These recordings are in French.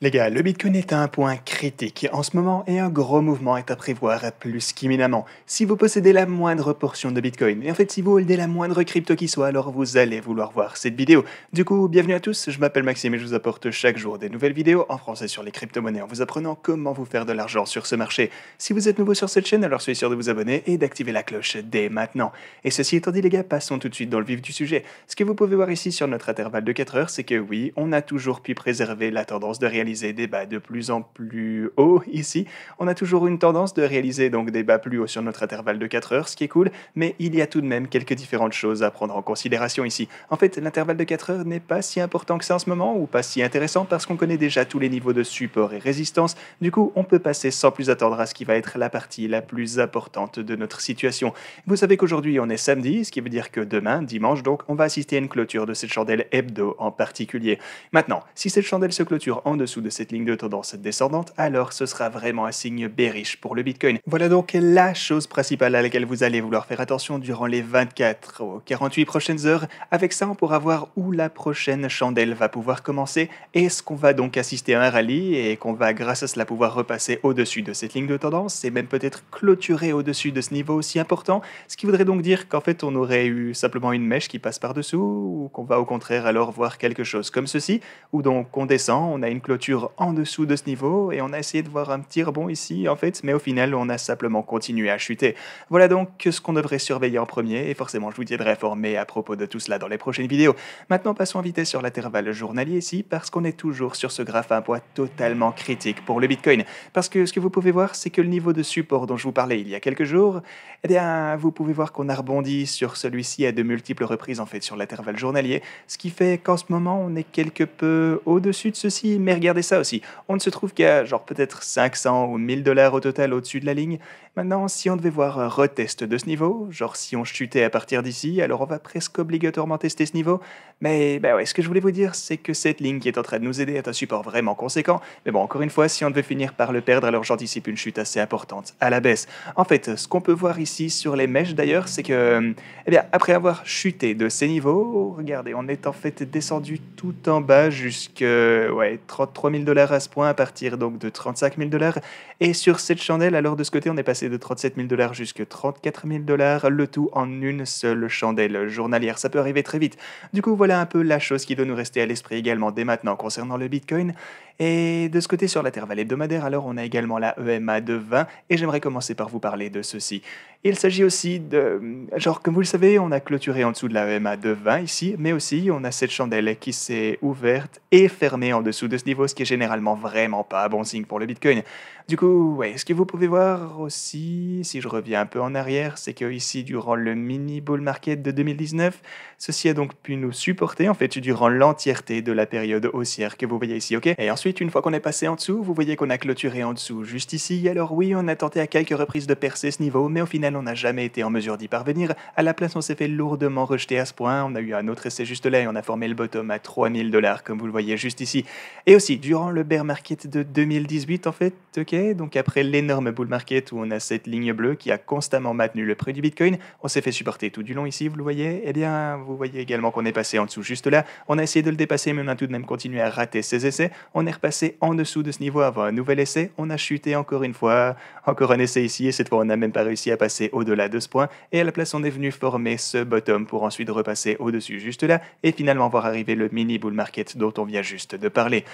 Les gars, le Bitcoin est à un point critique en ce moment et un gros mouvement est à prévoir plus qu'imminemment. Si vous possédez la moindre portion de Bitcoin, et en fait si vous holdez la moindre crypto qui soit, alors vous allez vouloir voir cette vidéo. Du coup, bienvenue à tous, je m'appelle Maxime et je vous apporte chaque jour des nouvelles vidéos en français sur les crypto-monnaies en vous apprenant comment vous faire de l'argent sur ce marché. Si vous êtes nouveau sur cette chaîne, alors soyez sûr de vous abonner et d'activer la cloche dès maintenant. Et ceci étant dit les gars, passons tout de suite dans le vif du sujet. Ce que vous pouvez voir ici sur notre intervalle de 4 heures, c'est que oui, on a toujours pu préserver la tendance de réalité réaliser des bas de plus en plus haut ici. On a toujours une tendance de réaliser donc des bas plus hauts sur notre intervalle de 4 heures, ce qui est cool, mais il y a tout de même quelques différentes choses à prendre en considération ici. En fait, l'intervalle de 4 heures n'est pas si important que ça en ce moment, ou pas si intéressant, parce qu'on connaît déjà tous les niveaux de support et résistance, du coup on peut passer sans plus attendre à ce qui va être la partie la plus importante de notre situation. Vous savez qu'aujourd'hui on est samedi, ce qui veut dire que demain, dimanche donc, on va assister à une clôture de cette chandelle hebdo en particulier. Maintenant, si cette chandelle se clôture en dessous de cette ligne de tendance descendante, alors ce sera vraiment un signe bearish pour le Bitcoin. Voilà donc la chose principale à laquelle vous allez vouloir faire attention durant les 24 ou 48 prochaines heures. Avec ça, on pourra voir où la prochaine chandelle va pouvoir commencer. Est-ce qu'on va donc assister à un rallye et qu'on va grâce à cela pouvoir repasser au-dessus de cette ligne de tendance et même peut-être clôturer au-dessus de ce niveau aussi important Ce qui voudrait donc dire qu'en fait on aurait eu simplement une mèche qui passe par-dessous ou qu'on va au contraire alors voir quelque chose comme ceci où donc on descend, on a une clôture en dessous de ce niveau et on a essayé de voir un petit rebond ici en fait, mais au final on a simplement continué à chuter. Voilà donc ce qu'on devrait surveiller en premier et forcément je vous tiendrai informé à propos de tout cela dans les prochaines vidéos. Maintenant passons en vitesse sur l'intervalle journalier ici parce qu'on est toujours sur ce graphe à un poids totalement critique pour le Bitcoin. Parce que ce que vous pouvez voir c'est que le niveau de support dont je vous parlais il y a quelques jours, eh bien vous pouvez voir qu'on a rebondi sur celui-ci à de multiples reprises en fait sur l'intervalle journalier, ce qui fait qu'en ce moment on est quelque peu au-dessus de ceci, mais regardez ça aussi. On ne se trouve qu'à genre peut-être 500 ou 1000 dollars au total au-dessus de la ligne. Maintenant, si on devait voir un retest de ce niveau, genre si on chutait à partir d'ici, alors on va presque obligatoirement tester ce niveau. Mais ben ouais, ce que je voulais vous dire, c'est que cette ligne qui est en train de nous aider est un support vraiment conséquent. Mais bon, encore une fois, si on devait finir par le perdre, alors j'anticipe une chute assez importante à la baisse. En fait, ce qu'on peut voir ici sur les mèches d'ailleurs, c'est que, eh bien, après avoir chuté de ces niveaux, regardez, on est en fait descendu tout en bas jusqu'à ouais, 33 3000 dollars à ce point à partir donc de 35 000 dollars. Et sur cette chandelle, alors de ce côté, on est passé de 37 000 dollars jusqu'à 34 000 dollars, le tout en une seule chandelle journalière. Ça peut arriver très vite. Du coup, voilà un peu la chose qui doit nous rester à l'esprit également dès maintenant concernant le Bitcoin. Et de ce côté, sur l'intervalle hebdomadaire, alors on a également la EMA de 20. Et j'aimerais commencer par vous parler de ceci. Il s'agit aussi de... Genre, comme vous le savez, on a clôturé en dessous de la EMA de 20 ici, mais aussi on a cette chandelle qui s'est ouverte et fermée en dessous de ce niveau ce qui est généralement vraiment pas bon signe pour le Bitcoin. Du coup, ouais, ce que vous pouvez voir aussi, si je reviens un peu en arrière, c'est que ici, durant le mini bull market de 2019, ceci a donc pu nous supporter en fait durant l'entièreté de la période haussière que vous voyez ici, ok Et ensuite, une fois qu'on est passé en dessous, vous voyez qu'on a clôturé en dessous juste ici. Alors oui, on a tenté à quelques reprises de percer ce niveau, mais au final, on n'a jamais été en mesure d'y parvenir. À la place, on s'est fait lourdement rejeter à ce point. On a eu un autre essai juste là et on a formé le bottom à 3000 dollars, comme vous le voyez juste ici. Et aussi, durant le bear market de 2018 en fait, ok Donc après l'énorme bull market où on a cette ligne bleue qui a constamment maintenu le prix du Bitcoin, on s'est fait supporter tout du long ici, vous le voyez et eh bien, vous voyez également qu'on est passé en dessous juste là, on a essayé de le dépasser mais on a tout de même continué à rater ses essais, on est repassé en dessous de ce niveau avant un nouvel essai, on a chuté encore une fois, encore un essai ici et cette fois on n'a même pas réussi à passer au-delà de ce point et à la place on est venu former ce bottom pour ensuite repasser au-dessus juste là et finalement voir arriver le mini bull market dont on vient juste de parler.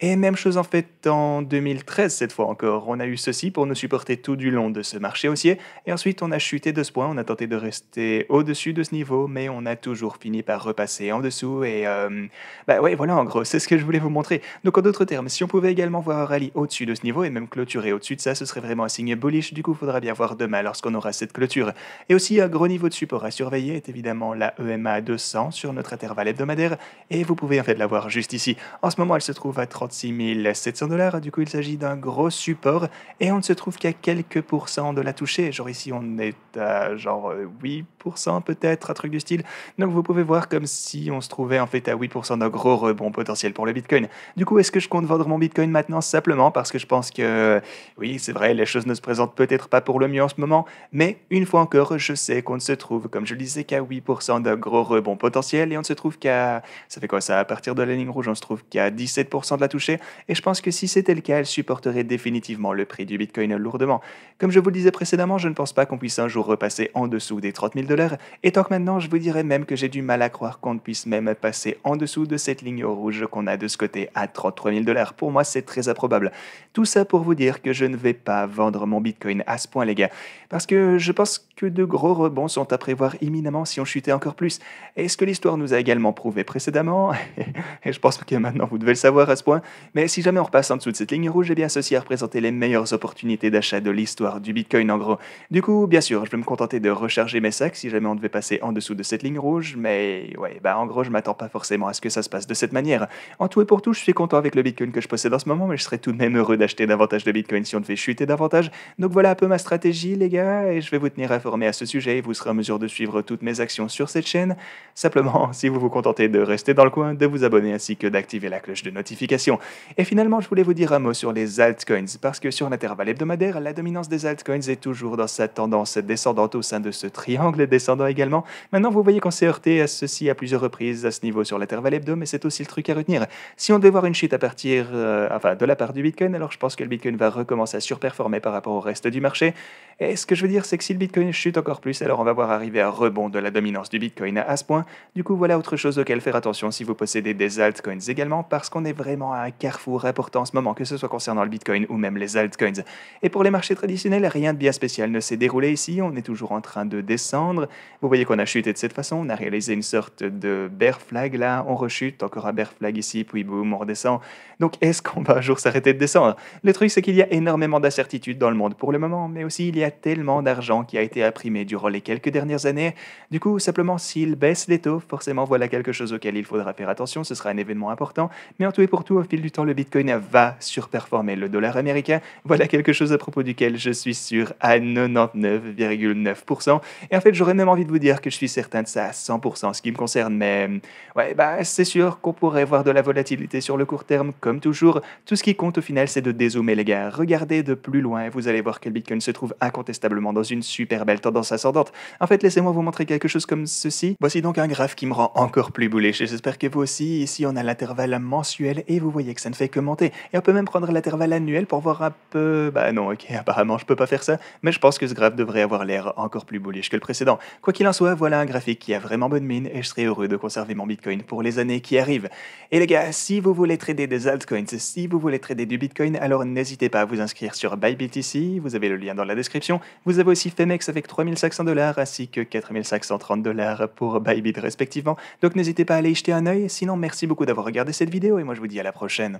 Et même chose en fait en 2013, cette fois encore. On a eu ceci pour nous supporter tout du long de ce marché haussier, et ensuite on a chuté de ce point, on a tenté de rester au-dessus de ce niveau, mais on a toujours fini par repasser en dessous, et euh, bah ouais, voilà en gros, c'est ce que je voulais vous montrer. Donc en d'autres termes, si on pouvait également voir un rallye au-dessus de ce niveau, et même clôturer au-dessus de ça, ce serait vraiment un signe bullish, du coup faudra bien voir demain lorsqu'on aura cette clôture. Et aussi un gros niveau de support à surveiller est évidemment la EMA 200 sur notre intervalle hebdomadaire, et vous pouvez en fait la voir juste ici. En ce moment, elle se trouve à 30 6700 700 dollars, du coup il s'agit d'un gros support et on ne se trouve qu'à quelques pourcents de la toucher, genre ici on est à genre 8% euh, peut-être, un truc du style. Donc vous pouvez voir comme si on se trouvait en fait à 8% d'un gros rebond potentiel pour le Bitcoin. Du coup est-ce que je compte vendre mon Bitcoin maintenant simplement parce que je pense que oui c'est vrai les choses ne se présentent peut-être pas pour le mieux en ce moment, mais une fois encore je sais qu'on ne se trouve comme je le disais qu'à 8% d'un gros rebond potentiel et on ne se trouve qu'à... ça fait quoi ça à partir de la ligne rouge on se trouve qu'à 17% de la touche et je pense que si c'était le cas, elle supporterait définitivement le prix du Bitcoin lourdement. Comme je vous le disais précédemment, je ne pense pas qu'on puisse un jour repasser en dessous des 30 000 dollars, et tant que maintenant, je vous dirais même que j'ai du mal à croire qu'on puisse même passer en dessous de cette ligne rouge qu'on a de ce côté à 33 000 dollars. Pour moi, c'est très improbable. Tout ça pour vous dire que je ne vais pas vendre mon Bitcoin à ce point, les gars, parce que je pense que de gros rebonds sont à prévoir imminemment si on chutait encore plus. Et ce que l'histoire nous a également prouvé précédemment, et je pense que maintenant vous devez le savoir à ce point, mais si jamais on repasse en dessous de cette ligne rouge, eh bien ceci a représenté les meilleures opportunités d'achat de l'histoire du Bitcoin en gros. Du coup, bien sûr, je vais me contenter de recharger mes sacs si jamais on devait passer en dessous de cette ligne rouge, mais ouais, bah en gros, je m'attends pas forcément à ce que ça se passe de cette manière. En tout et pour tout, je suis content avec le Bitcoin que je possède en ce moment, mais je serais tout de même heureux d'acheter davantage de Bitcoin si on devait chuter davantage. Donc voilà un peu ma stratégie, les gars, et je vais vous tenir informé à ce sujet et vous serez en mesure de suivre toutes mes actions sur cette chaîne. Simplement, si vous vous contentez de rester dans le coin, de vous abonner ainsi que d'activer la cloche de notification. Et finalement, je voulais vous dire un mot sur les altcoins, parce que sur l'intervalle hebdomadaire, la dominance des altcoins est toujours dans sa tendance descendante au sein de ce triangle descendant également. Maintenant, vous voyez qu'on s'est heurté à ceci à plusieurs reprises à ce niveau sur l'intervalle hebdo, mais c'est aussi le truc à retenir. Si on devait voir une chute à partir, euh, enfin, de la part du Bitcoin, alors je pense que le Bitcoin va recommencer à surperformer par rapport au reste du marché. Et ce que je veux dire, c'est que si le Bitcoin chute encore plus, alors on va voir arriver un rebond de la dominance du Bitcoin à ce point. Du coup, voilà autre chose auquel faire attention si vous possédez des altcoins également, parce qu'on est vraiment à carrefour important en ce moment, que ce soit concernant le Bitcoin ou même les altcoins. Et pour les marchés traditionnels, rien de bien spécial ne s'est déroulé ici, on est toujours en train de descendre. Vous voyez qu'on a chuté de cette façon, on a réalisé une sorte de bear flag là, on rechute, encore un bear flag ici, puis boum, on redescend. Donc est-ce qu'on va un jour s'arrêter de descendre Le truc c'est qu'il y a énormément d'incertitudes dans le monde pour le moment, mais aussi il y a tellement d'argent qui a été imprimé durant les quelques dernières années. Du coup, simplement s'il baisse les taux, forcément voilà quelque chose auquel il faudra faire attention, ce sera un événement important, mais en tout et pour tout, du temps, le Bitcoin va surperformer le dollar américain. Voilà quelque chose à propos duquel je suis sûr à 99,9%. Et en fait, j'aurais même envie de vous dire que je suis certain de ça à 100% ce qui me concerne. Mais ouais, bah, c'est sûr qu'on pourrait voir de la volatilité sur le court terme, comme toujours. Tout ce qui compte au final, c'est de dézoomer, les gars. Regardez de plus loin vous allez voir que le Bitcoin se trouve incontestablement dans une super belle tendance ascendante. En fait, laissez-moi vous montrer quelque chose comme ceci. Voici donc un graphe qui me rend encore plus bullish. J'espère que vous aussi. Ici, on a l'intervalle mensuel et vous voyez voyez que ça ne fait que monter. Et on peut même prendre l'intervalle annuel pour voir un peu. Bah non, ok, apparemment je peux pas faire ça, mais je pense que ce graphe devrait avoir l'air encore plus bullish que le précédent. Quoi qu'il en soit, voilà un graphique qui a vraiment bonne mine et je serai heureux de conserver mon Bitcoin pour les années qui arrivent. Et les gars, si vous voulez trader des altcoins, si vous voulez trader du Bitcoin, alors n'hésitez pas à vous inscrire sur ici, vous avez le lien dans la description. Vous avez aussi Femex avec 3500 dollars ainsi que 4530 dollars pour Bybit respectivement. Donc n'hésitez pas à aller y jeter un œil. Sinon, merci beaucoup d'avoir regardé cette vidéo et moi je vous dis à la prochaine prochaine.